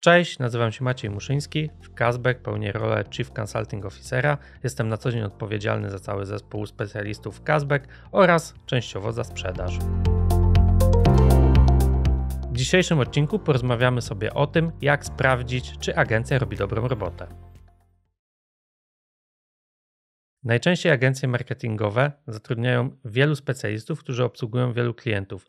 Cześć, nazywam się Maciej Muszyński. W Casback pełnię rolę Chief Consulting Officera. Jestem na co dzień odpowiedzialny za cały zespół specjalistów w Casback oraz częściowo za sprzedaż. W dzisiejszym odcinku porozmawiamy sobie o tym, jak sprawdzić, czy agencja robi dobrą robotę. Najczęściej agencje marketingowe zatrudniają wielu specjalistów, którzy obsługują wielu klientów.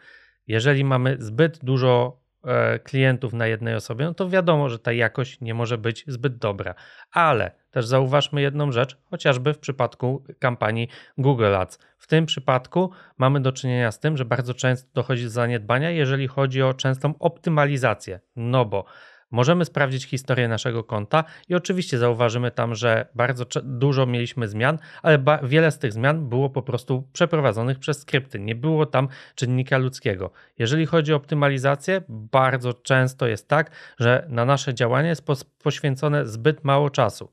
Jeżeli mamy zbyt dużo E, klientów na jednej osobie, no to wiadomo, że ta jakość nie może być zbyt dobra. Ale też zauważmy jedną rzecz, chociażby w przypadku kampanii Google Ads. W tym przypadku mamy do czynienia z tym, że bardzo często dochodzi do zaniedbania, jeżeli chodzi o częstą optymalizację. No bo możemy sprawdzić historię naszego konta i oczywiście zauważymy tam, że bardzo dużo mieliśmy zmian, ale wiele z tych zmian było po prostu przeprowadzonych przez skrypty. Nie było tam czynnika ludzkiego. Jeżeli chodzi o optymalizację, bardzo często jest tak, że na nasze działanie jest poświęcone zbyt mało czasu.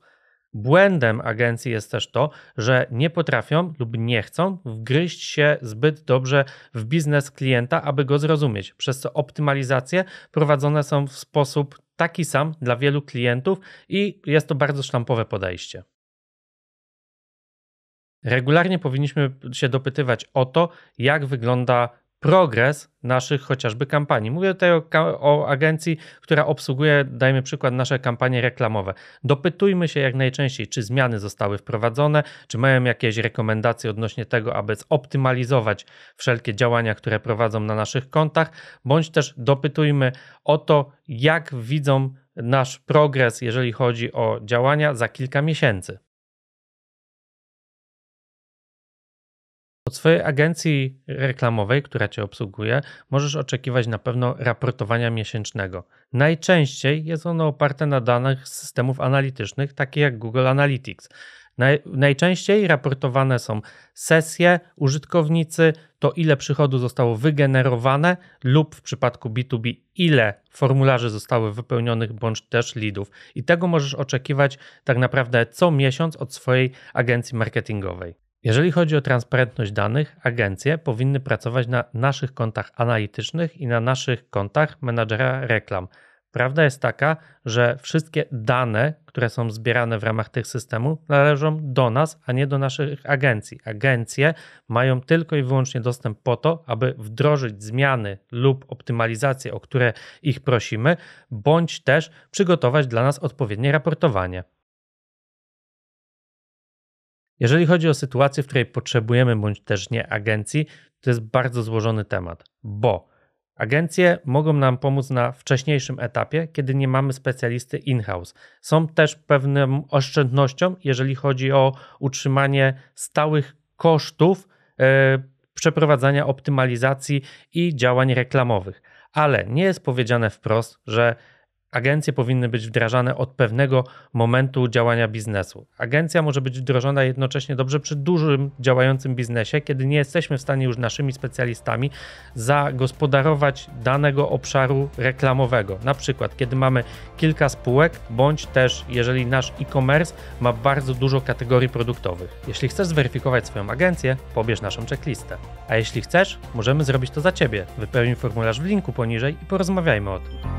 Błędem agencji jest też to, że nie potrafią lub nie chcą wgryźć się zbyt dobrze w biznes klienta, aby go zrozumieć, przez co optymalizacje prowadzone są w sposób taki sam dla wielu klientów i jest to bardzo sztampowe podejście. Regularnie powinniśmy się dopytywać o to, jak wygląda progres naszych chociażby kampanii. Mówię tutaj o, o, agencji, która obsługuje, dajmy przykład, nasze kampanie reklamowe. Dopytujmy się jak najczęściej, czy zmiany zostały wprowadzone, czy mają jakieś rekomendacje odnośnie tego, aby zoptymalizować wszelkie działania, które prowadzą na naszych kontach, bądź też dopytujmy o to, jak widzą nasz progres, jeżeli chodzi o działania za kilka miesięcy. Od swojej agencji reklamowej, która Cię obsługuje, możesz oczekiwać na pewno raportowania miesięcznego. Najczęściej jest ono oparte na danych z systemów analitycznych, takich jak Google Analytics. Naj, najczęściej raportowane są sesje, użytkownicy, to ile przychodu zostało wygenerowane lub w przypadku B2B ile formularzy zostały wypełnionych bądź też leadów. I tego możesz oczekiwać tak naprawdę co miesiąc od swojej agencji marketingowej. Jeżeli chodzi o transparentność danych, agencje powinny pracować na naszych kontach analitycznych i na naszych kontach menadżera reklam. Prawda jest taka, że wszystkie dane, które są zbierane w ramach tych systemów, należą do nas, a nie do naszych agencji. Agencje mają tylko i wyłącznie dostęp po to, aby wdrożyć zmiany lub optymalizacje, o które ich prosimy, bądź też przygotować dla nas odpowiednie raportowanie. Jeżeli chodzi o sytuację, w której potrzebujemy bądź też nie agencji, to jest bardzo złożony temat, bo agencje mogą nam pomóc na wcześniejszym etapie, kiedy nie mamy specjalisty in-house. Są też pewną oszczędnością, jeżeli chodzi o utrzymanie stałych kosztów yy, przeprowadzania optymalizacji i działań reklamowych. Ale nie jest powiedziane wprost, że agencje powinny być wdrażane od pewnego momentu działania biznesu. Agencja może być wdrożona jednocześnie dobrze przy dużym działającym biznesie, kiedy nie jesteśmy w stanie już naszymi specjalistami zagospodarować danego obszaru reklamowego. Na przykład, kiedy mamy kilka spółek, bądź też jeżeli nasz e-commerce ma bardzo dużo kategorii produktowych. Jeśli chcesz zweryfikować swoją agencję, pobierz naszą checklistę. A jeśli chcesz, możemy zrobić to za ciebie. Wypełnij formularz w linku poniżej i porozmawiajmy o tym.